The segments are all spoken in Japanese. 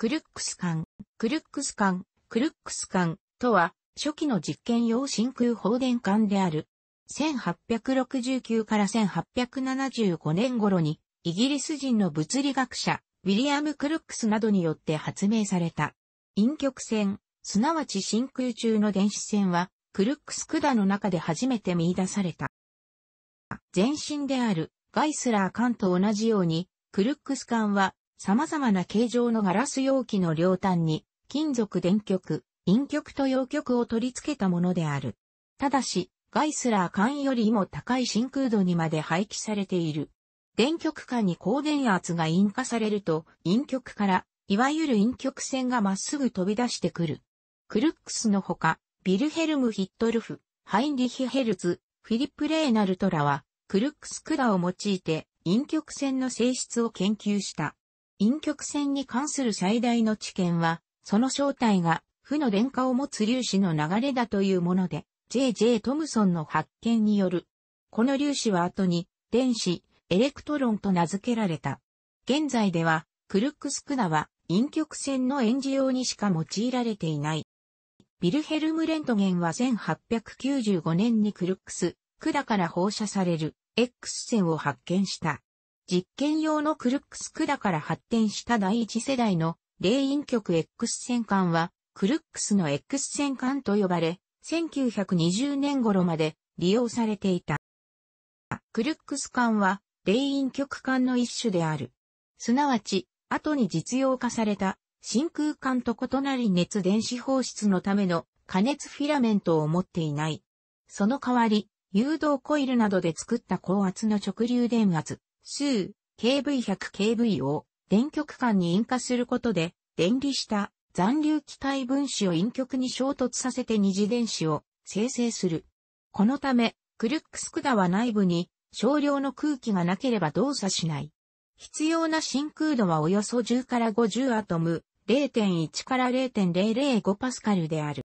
クルックス艦、クルックス艦、クルックス艦とは、初期の実験用真空放電艦である。1869から1875年頃に、イギリス人の物理学者、ウィリアム・クルックスなどによって発明された。陰極線、すなわち真空中の電子線は、クルックス管の中で初めて見出された。全身であるガイスラー艦と同じように、クルックス艦は様々な形状のガラス容器の両端に、金属電極、陰極と陽極を取り付けたものである。ただし、ガイスラー間よりも高い真空度にまで廃棄されている。電極間に高電圧が引火されると、陰極から、いわゆる陰極線がまっすぐ飛び出してくる。クルックスのほか、ビルヘルム・ヒットルフ、ハインリヒ・ヘルツ、フィリップ・レーナルトラは、クルックス管を用いて、陰極線の性質を研究した。陰極線に関する最大の知見は、その正体が、負の電荷を持つ粒子の流れだというもので、J.J. トムソンの発見による。この粒子は後に、電子、エレクトロンと名付けられた。現在では、クルックスクナは、陰極線の演示用にしか用いられていない。ビルヘルム・レントゲンは1895年にクルックス、クから放射される X 線を発見した。実験用のクルックス管から発展した第一世代の霊陰極 X 線管は、クルックスの X 線管と呼ばれ、1920年頃まで利用されていた。クルックス管は、霊陰極管の一種である。すなわち、後に実用化された真空管と異なり熱電子放出のための加熱フィラメントを持っていない。その代わり、誘導コイルなどで作った高圧の直流電圧、数 KV100KV を電極間に引火することで、電離した残留気体分子を陰極に衝突させて二次電子を生成する。このため、クルックス管は内部に少量の空気がなければ動作しない。必要な真空度はおよそ10から50アトム、0.1から0.005パスカルである。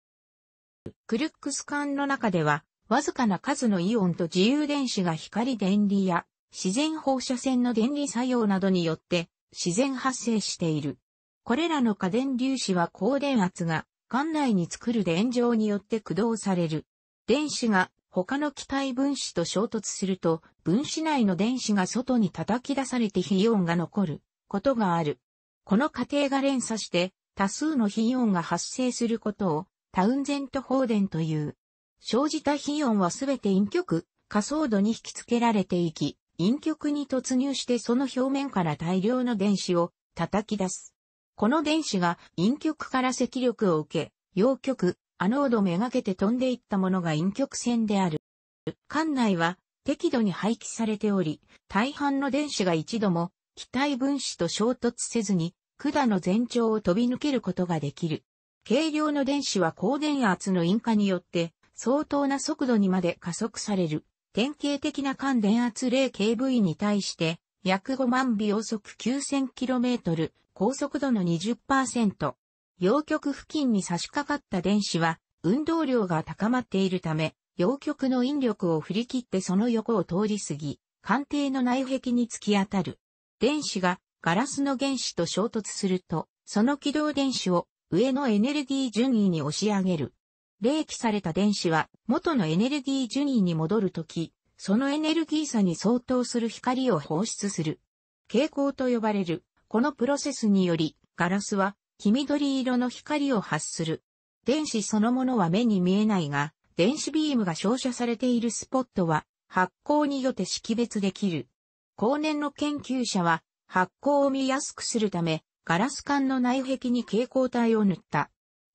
クルックス管の中では、わずかな数のイオンと自由電子が光電離や自然放射線の電離作用などによって自然発生している。これらの過電粒子は高電圧が管内に作る電状によって駆動される。電子が他の気体分子と衝突すると、分子内の電子が外に叩き出されて非イオンが残ることがある。この過程が連鎖して多数の非イオンが発生することをタウンゼント放電という。生じた非イオンはすべて陰極、仮想度に引き付けられていき、陰極に突入してその表面から大量の電子を叩き出す。この電子が陰極から赤力を受け、陽極、アノードめがけて飛んでいったものが陰極線である。艦内は適度に廃棄されており、大半の電子が一度も気体分子と衝突せずに管の全長を飛び抜けることができる。軽量の電子は高電圧の因果によって相当な速度にまで加速される。典型的な間電圧例 k v に対して、約5万秒速 9000km、高速度の20%。陽極付近に差し掛かった電子は、運動量が高まっているため、陽極の引力を振り切ってその横を通り過ぎ、艦艇の内壁に突き当たる。電子がガラスの原子と衝突すると、その軌道電子を上のエネルギー順位に押し上げる。冷気された電子は元のエネルギージュニーに戻るとき、そのエネルギー差に相当する光を放出する。蛍光と呼ばれる。このプロセスにより、ガラスは黄緑色の光を発する。電子そのものは目に見えないが、電子ビームが照射されているスポットは発光によって識別できる。後年の研究者は発光を見やすくするため、ガラス管の内壁に蛍光体を塗った。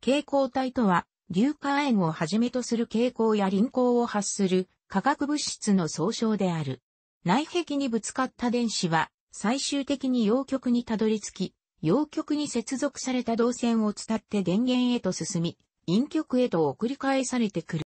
蛍光体とは、硫化塩をはじめとする蛍光や輪行を発する化学物質の総称である。内壁にぶつかった電子は最終的に陽極にたどり着き、陽極に接続された導線を伝って電源へと進み、陰極へと送り返されてくる。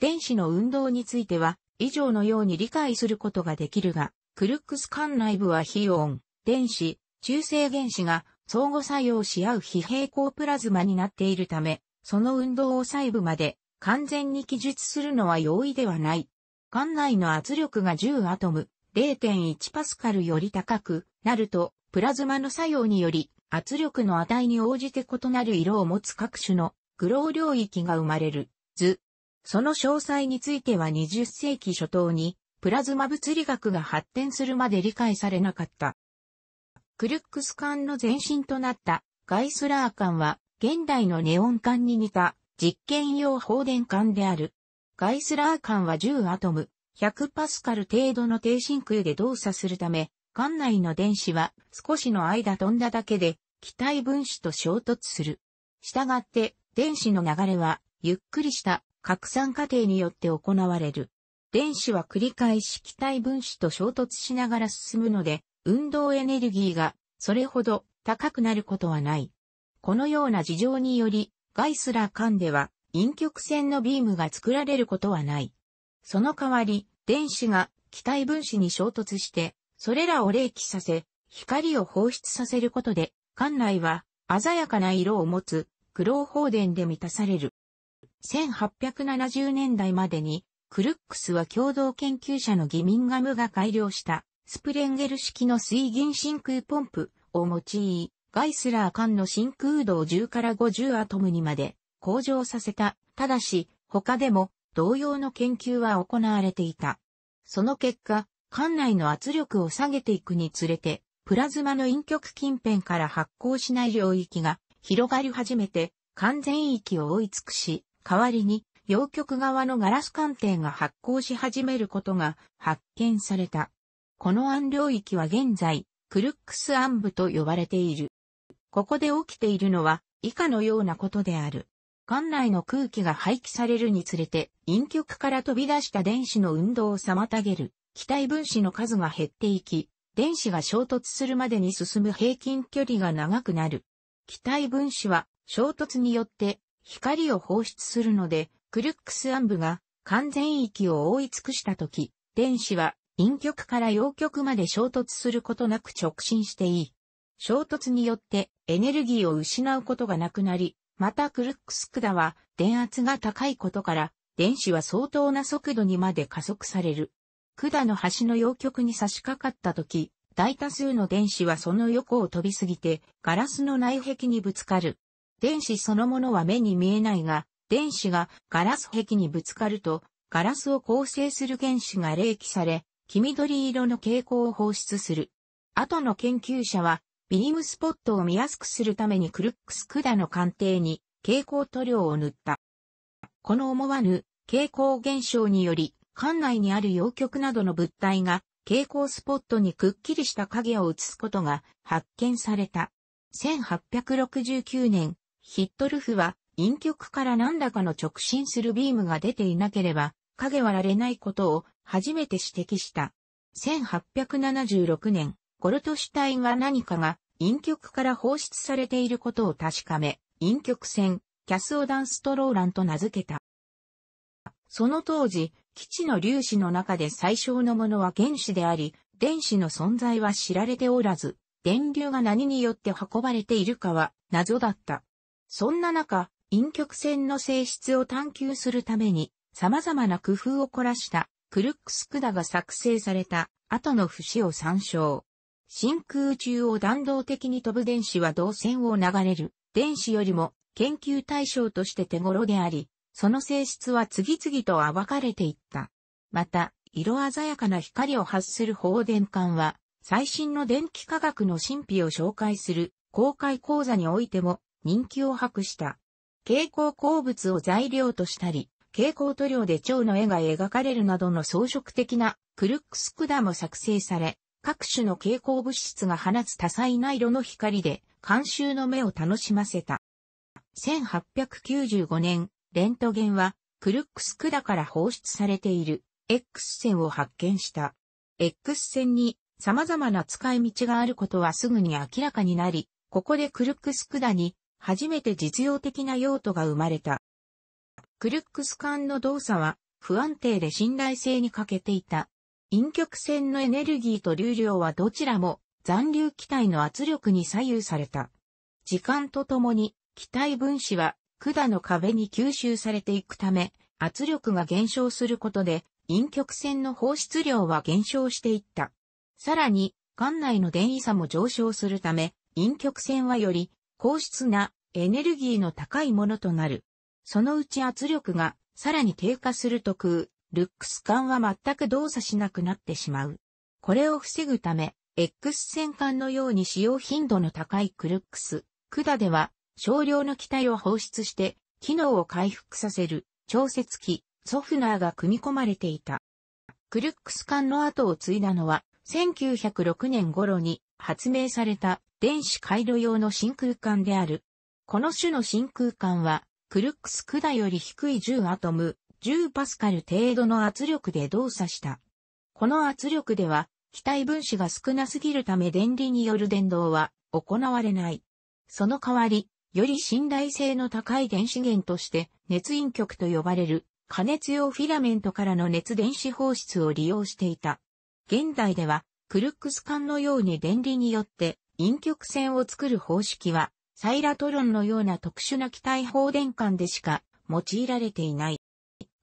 電子の運動については、以上のように理解することができるが、クルックス管内部は非音、電子、中性原子が相互作用し合う非平行プラズマになっているため、その運動を細部まで完全に記述するのは容易ではない。管内の圧力が10アトム、0.1パスカルより高くなると、プラズマの作用により、圧力の値に応じて異なる色を持つ各種のグロー領域が生まれる図。その詳細については20世紀初頭にプラズマ物理学が発展するまで理解されなかった。クルックス艦の前身となったガイスラー艦は現代のネオン管に似た実験用放電管である。ガイスラー管は10アトム、100パスカル程度の低真空で動作するため、管内の電子は少しの間飛んだだけで気体分子と衝突する。したがって電子の流れはゆっくりした拡散過程によって行われる。電子は繰り返し気体分子と衝突しながら進むので、運動エネルギーがそれほど高くなることはない。このような事情により、ガイスラー間では、陰極線のビームが作られることはない。その代わり、電子が気体分子に衝突して、それらを冷気させ、光を放出させることで、管内は鮮やかな色を持つロー放電で満たされる。1870年代までに、クルックスは共同研究者のギミンガムが改良したスプレンゲル式の水銀真空ポンプを用い、ガイスラー艦の真空度を10から50アトムにまで向上させた。ただし、他でも同様の研究は行われていた。その結果、艦内の圧力を下げていくにつれて、プラズマの陰極近辺から発光しない領域が広がり始めて、完全域を追い尽くし、代わりに、陽極側のガラス鑑定が発光し始めることが発見された。この暗領域は現在、クルックス暗部と呼ばれている。ここで起きているのは以下のようなことである。館内の空気が廃棄されるにつれて、陰極から飛び出した電子の運動を妨げる、気体分子の数が減っていき、電子が衝突するまでに進む平均距離が長くなる。気体分子は衝突によって光を放出するので、クルックス暗部が完全域を覆い尽くしたとき、電子は陰極から陽極まで衝突することなく直進していい。衝突によってエネルギーを失うことがなくなり、またクルックスクダは電圧が高いことから電子は相当な速度にまで加速される。管の端の陽極に差し掛かった時、大多数の電子はその横を飛びすぎてガラスの内壁にぶつかる。電子そのものは目に見えないが、電子がガラス壁にぶつかると、ガラスを構成する原子が冷気され、黄緑色の蛍光を放出する。後の研究者はビームスポットを見やすくするためにクルックス管の鑑定に蛍光塗料を塗った。この思わぬ蛍光現象により、館内にある洋曲などの物体が蛍光スポットにくっきりした影を映すことが発見された。1869年、ヒットルフは陰極から何らかの直進するビームが出ていなければ影はられないことを初めて指摘した。1876年、ゴルトシュタインは何かが陰極から放出されていることを確かめ、陰極線、キャスオダンストローランと名付けた。その当時、基地の粒子の中で最小のものは原子であり、電子の存在は知られておらず、電流が何によって運ばれているかは謎だった。そんな中、陰極線の性質を探求するために、様々な工夫を凝らした、クルックスクダが作成された後の節を参照。真空中を弾道的に飛ぶ電子は導線を流れる電子よりも研究対象として手頃であり、その性質は次々と暴かれていった。また、色鮮やかな光を発する放電管は、最新の電気科学の神秘を紹介する公開講座においても人気を博した。蛍光鉱物を材料としたり、蛍光塗料で蝶の絵が描かれるなどの装飾的なクルックス管も作成され、各種の蛍光物質が放つ多彩な色の光で、監修の目を楽しませた。1895年、レントゲンは、クルックス管から放出されている X 線を発見した。X 線に様々な使い道があることはすぐに明らかになり、ここでクルックス管に初めて実用的な用途が生まれた。クルックス管の動作は不安定で信頼性に欠けていた。陰極線のエネルギーと流量はどちらも残留気体の圧力に左右された。時間とともに気体分子は管の壁に吸収されていくため圧力が減少することで陰極線の放出量は減少していった。さらに管内の電位差も上昇するため陰極線はより高質なエネルギーの高いものとなる。そのうち圧力がさらに低下すると空、ルックス管は全く動作しなくなってしまう。これを防ぐため、X 線管のように使用頻度の高いクルックス、管では少量の気体を放出して、機能を回復させる調節器、ソフナーが組み込まれていた。クルックス管の後を継いだのは、1906年頃に発明された電子回路用の真空管である。この種の真空管は、クルックス管より低い10アトム、10パスカル程度の圧力で動作した。この圧力では、気体分子が少なすぎるため電離による電動は行われない。その代わり、より信頼性の高い電子源として熱陰極と呼ばれる加熱用フィラメントからの熱電子放出を利用していた。現代ではクルックス管のように電離によって陰極線を作る方式はサイラトロンのような特殊な気体放電管でしか用いられていない。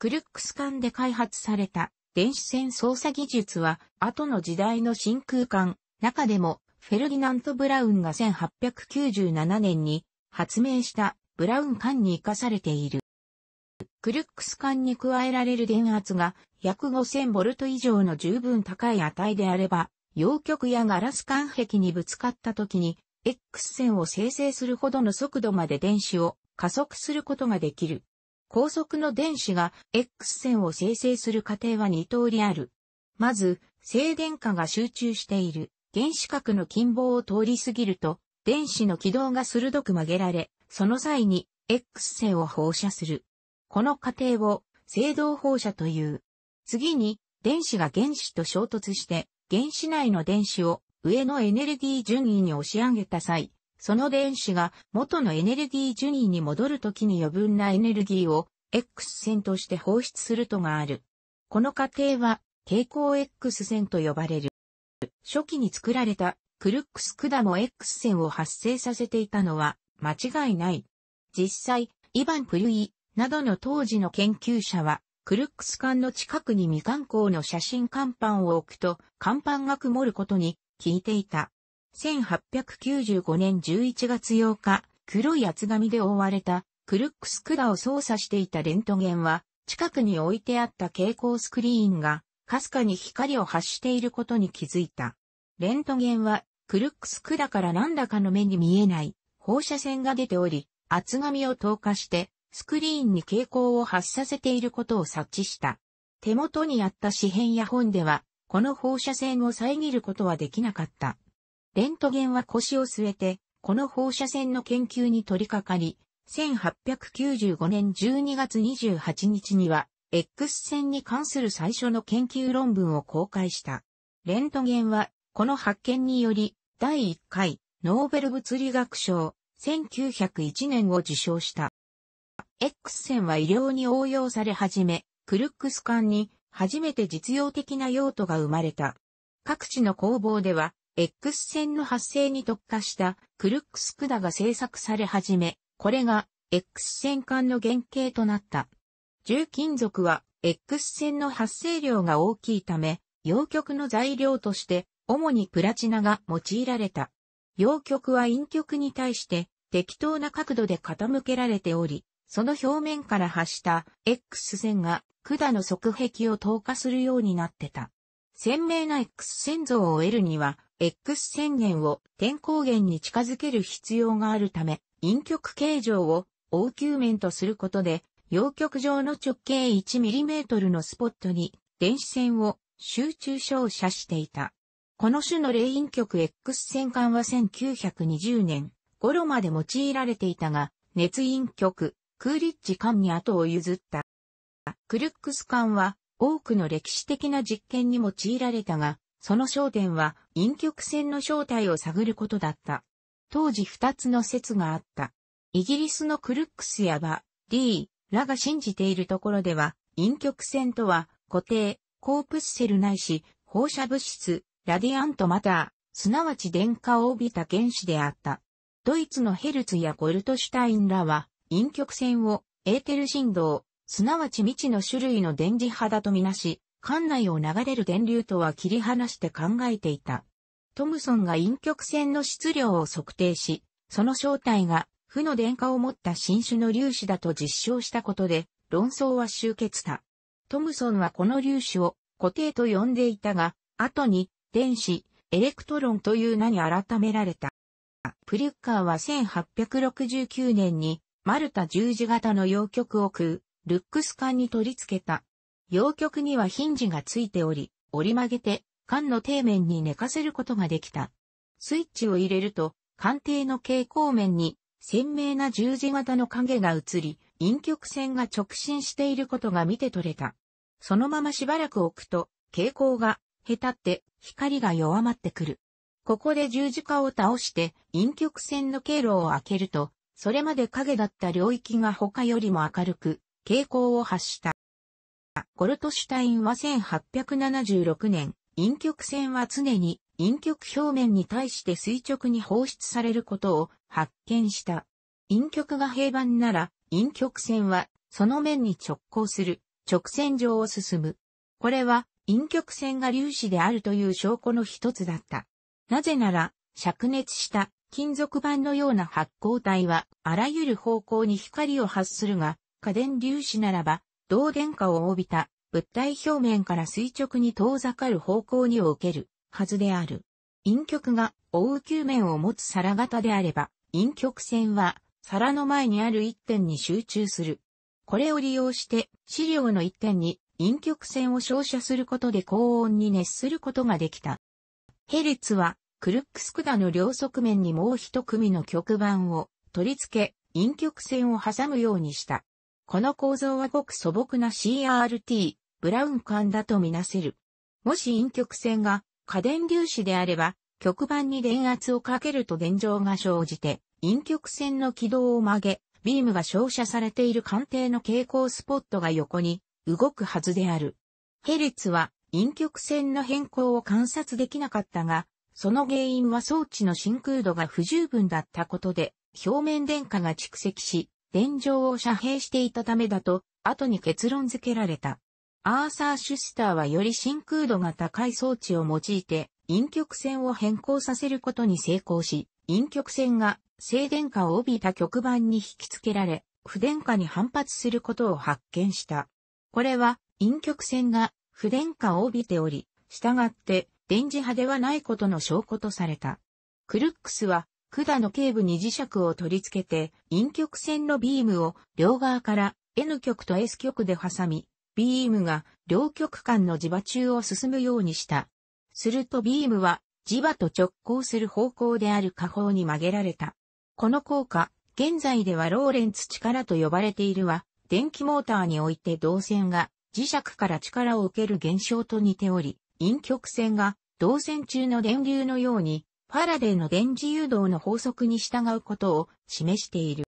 クルックス管で開発された電子線操作技術は後の時代の真空管、中でもフェルディナント・ブラウンが1897年に発明したブラウン管に活かされている。クルックス管に加えられる電圧が約 5000V 以上の十分高い値であれば、陽極やガラス管壁にぶつかった時に X 線を生成するほどの速度まで電子を加速することができる。高速の電子が X 線を生成する過程は2通りある。まず、静電荷が集中している原子核の近傍を通り過ぎると、電子の軌道が鋭く曲げられ、その際に X 線を放射する。この過程を静動放射という。次に、電子が原子と衝突して、原子内の電子を上のエネルギー順位に押し上げた際、その電子が元のエネルギー受認に戻るときに余分なエネルギーを X 線として放出するとがある。この過程は蛍光 X 線と呼ばれる。初期に作られたクルックスクダも X 線を発生させていたのは間違いない。実際、イヴァン・プルイなどの当時の研究者は、クルックス管の近くに未観光の写真看板を置くと、看板が曇ることに聞いていた。1895年11月8日、黒い厚紙で覆われたクルックスクラを操作していたレントゲンは、近くに置いてあった蛍光スクリーンが、かすかに光を発していることに気づいた。レントゲンは、クルックスクラから何らかの目に見えない放射線が出ており、厚紙を透過して、スクリーンに蛍光を発させていることを察知した。手元にあった紙片や本では、この放射線を遮ることはできなかった。レントゲンは腰を据えて、この放射線の研究に取り掛かり、1895年12月28日には、X 線に関する最初の研究論文を公開した。レントゲンは、この発見により、第1回、ノーベル物理学賞、1901年を受賞した。X 線は医療に応用され始め、クルックス管に初めて実用的な用途が生まれた。各地の工房では X 線の発生に特化したクルックス管が製作され始め、これが X 線管の原型となった。重金属は X 線の発生量が大きいため、陽極の材料として主にプラチナが用いられた。陽極は陰極に対して適当な角度で傾けられており、その表面から発した X 線が管の側壁を透過するようになってた。鮮明な X 線像を得るには、X 線源を天光源に近づける必要があるため、陰極形状を応急面とすることで、陽極上の直径 1mm のスポットに電子線を集中照射していた。この種の霊陰極 X 線管は1920年頃まで用いられていたが、熱陰極、クーリッジ管に後を譲った。クルックス管は多くの歴史的な実験に用いられたが、その焦点は陰極線の正体を探ることだった。当時二つの説があった。イギリスのクルックスやバ、D、らが信じているところでは、陰極線とは固定、コープスセルないし、放射物質、ラディアントマター、すなわち電荷を帯びた原子であった。ドイツのヘルツやゴルトシュタインらは、陰極線をエーテル振動、すなわち未知の種類の電磁波だとみなし、管内を流れる電流とは切り離して考えていた。トムソンが陰極線の質量を測定し、その正体が負の電荷を持った新種の粒子だと実証したことで、論争は終結した。トムソンはこの粒子を固定と呼んでいたが、後に電子、エレクトロンという名に改められた。プリュッカーは1869年にマルタ十字型の陽極を空ルックス管に取り付けた。陽極にはヒンジがついており、折り曲げて、管の底面に寝かせることができた。スイッチを入れると、艦艇の蛍光面に鮮明な十字型の影が映り、陰極線が直進していることが見て取れた。そのまましばらく置くと、蛍光が、へたって光が弱まってくる。ここで十字架を倒して、陰極線の経路を開けると、それまで影だった領域が他よりも明るく、傾向を発した。ゴルトシュタインは1876年、陰極線は常に陰極表面に対して垂直に放出されることを発見した。陰極が平板なら、陰極線はその面に直行する直線上を進む。これは陰極線が粒子であるという証拠の一つだった。なぜなら、灼熱した金属板のような発光体はあらゆる方向に光を発するが、家電粒子ならば、導電荷を帯びた物体表面から垂直に遠ざかる方向にを受けるはずである。陰極が覆う球面を持つ皿型であれば、陰極線は皿の前にある一点に集中する。これを利用して資料の一点に陰極線を照射することで高温に熱することができた。ヘリツはクルックス管の両側面にもう一組の極板を取り付け陰極線を挟むようにした。この構造はごく素朴な CRT、ブラウン管だとみなせる。もし陰極線が過電粒子であれば、極板に電圧をかけると電状が生じて、陰極線の軌道を曲げ、ビームが照射されている鑑定の蛍光スポットが横に動くはずである。ヘリツは陰極線の変更を観察できなかったが、その原因は装置の真空度が不十分だったことで、表面電荷が蓄積し、電状を遮蔽していたためだと、後に結論付けられた。アーサー・シュスターはより真空度が高い装置を用いて、陰極線を変更させることに成功し、陰極線が静電化を帯びた極板に引き付けられ、不電化に反発することを発見した。これは陰極線が不電化を帯びており、従って電磁波ではないことの証拠とされた。クルックスは管の頸部に磁石を取り付けて、陰極線のビームを両側から N 極と S 極で挟み、ビームが両極間の磁場中を進むようにした。するとビームは磁場と直行する方向である下方に曲げられた。この効果、現在ではローレンツ力と呼ばれているは、電気モーターにおいて導線が磁石から力を受ける現象と似ており、陰極線が導線中の電流のようにファラデーの電磁誘導の法則に従うことを示している。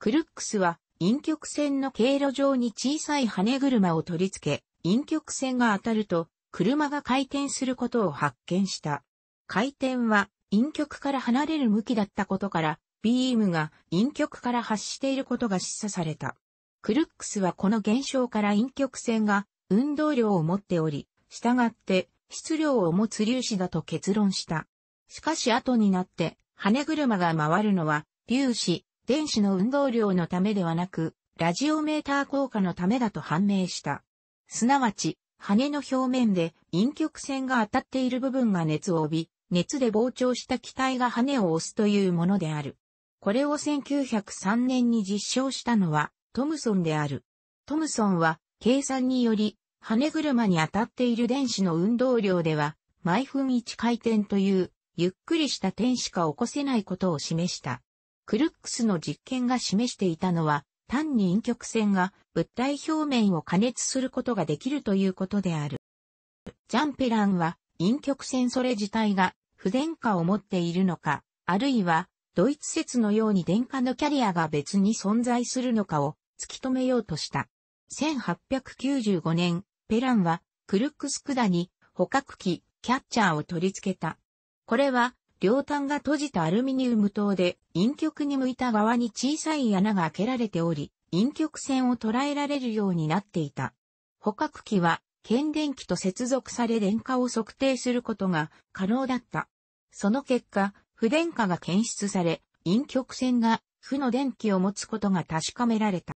クルックスは陰極線の経路上に小さい羽車を取り付け、陰極線が当たると車が回転することを発見した。回転は陰極から離れる向きだったことから、ビームが陰極から発していることが示唆された。クルックスはこの現象から陰極線が運動量を持っており、従って質量を持つ粒子だと結論した。しかし後になって、羽車が回るのは、粒子、電子の運動量のためではなく、ラジオメーター効果のためだと判明した。すなわち、羽の表面で陰極線が当たっている部分が熱を帯び、熱で膨張した気体が羽を押すというものである。これを1903年に実証したのはトムソンである。トムソンは計算により羽車に当たっている電子の運動量では毎分1回転というゆっくりした点しか起こせないことを示した。クルックスの実験が示していたのは、単に陰極線が物体表面を加熱することができるということである。ジャンペランは陰極線それ自体が不電化を持っているのか、あるいはドイツ説のように電化のキャリアが別に存在するのかを突き止めようとした。1895年、ペランはクルックス管に捕獲器、キャッチャーを取り付けた。これは、両端が閉じたアルミニウム灯で、陰極に向いた側に小さい穴が開けられており、陰極線を捉えられるようになっていた。捕獲器は、検電器と接続され電荷を測定することが可能だった。その結果、不電荷が検出され、陰極線が負の電気を持つことが確かめられた。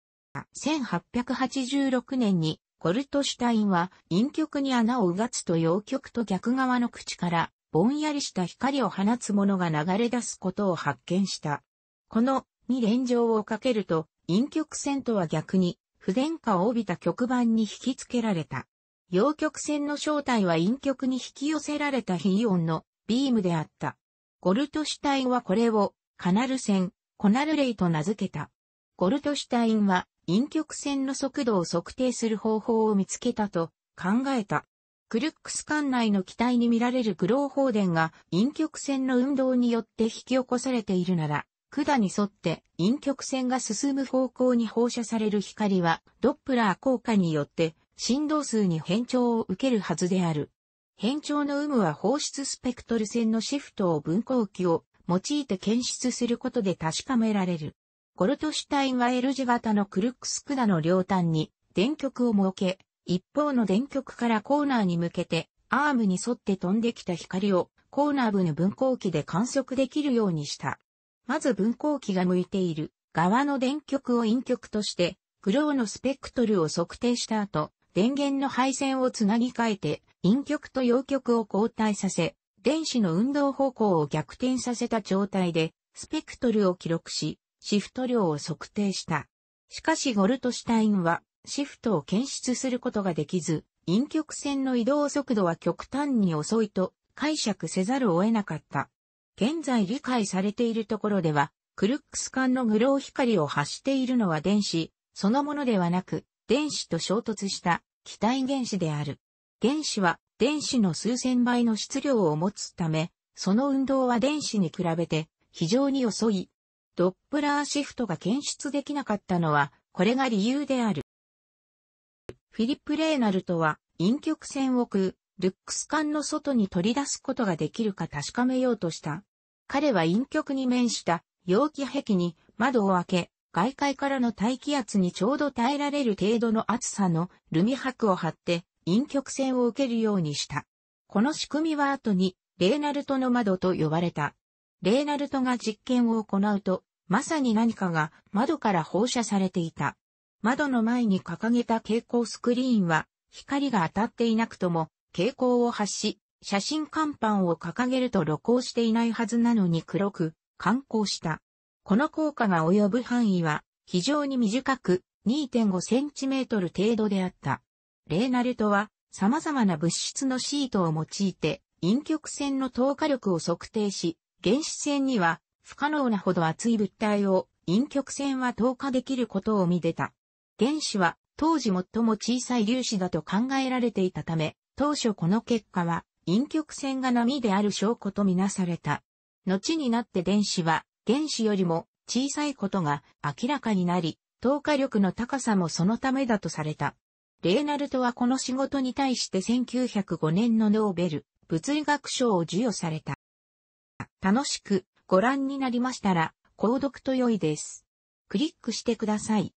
1886年に、コルトシュタインは陰極に穴をうがつと陽極と逆側の口からぼんやりした光を放つものが流れ出すことを発見した。このに連上をかけると、陰極線とは逆に、不電化を帯びた極板に引き付けられた。陽極線の正体は陰極に引き寄せられた非イオンのビームであった。ゴルトシュタインはこれを、カナル線、コナルレイと名付けた。ゴルトシュタインは、陰極線の速度を測定する方法を見つけたと考えた。クルックス艦内の機体に見られるグロー放電が陰極線の運動によって引き起こされているなら、管に沿って陰極線が進む方向に放射される光は、ドップラー効果によって振動数に変調を受けるはずである。変調の有無は放出スペクトル線のシフトを分光器を用いて検出することで確かめられる。ゴルトシュタインは L 字型のクルックス管の両端に電極を設け、一方の電極からコーナーに向けて、アームに沿って飛んできた光をコーナー部の分光器で観測できるようにした。まず分光器が向いている側の電極を陰極として、グローのスペクトルを測定した後、電源の配線をつなぎ替えて、陰極と陽極を交代させ、電子の運動方向を逆転させた状態で、スペクトルを記録し、シフト量を測定した。しかしゴルトシュタインは、シフトを検出することができず、陰極線の移動速度は極端に遅いと解釈せざるを得なかった。現在理解されているところでは、クルックス管のグロー光を発しているのは電子、そのものではなく、電子と衝突した気体原子である。原子は電子の数千倍の質量を持つため、その運動は電子に比べて非常に遅い。ドップラーシフトが検出できなかったのは、これが理由である。フィリップ・レーナルトは、陰極線をく、ルックス管の外に取り出すことができるか確かめようとした。彼は陰極に面した容器壁に窓を開け、外界からの大気圧にちょうど耐えられる程度の厚さのルミ箔を貼って陰極線を受けるようにした。この仕組みは後にレーナルトの窓と呼ばれた。レーナルトが実験を行うと、まさに何かが窓から放射されていた。窓の前に掲げた蛍光スクリーンは、光が当たっていなくとも、蛍光を発し、写真看板を掲げると露光していないはずなのに黒く、観光した。この効果が及ぶ範囲は、非常に短く、2.5センチメートル程度であった。レーナルトは、様々な物質のシートを用いて、陰極線の透過力を測定し、原子線には不可能なほど厚い物体を陰極線は透過できることを見出た。原子は当時最も小さい粒子だと考えられていたため、当初この結果は陰極線が波である証拠とみなされた。後になって電子は原子よりも小さいことが明らかになり、透過力の高さもそのためだとされた。レーナルトはこの仕事に対して1905年のノーベル物理学賞を授与された。楽しくご覧になりましたら、購読と良いです。クリックしてください。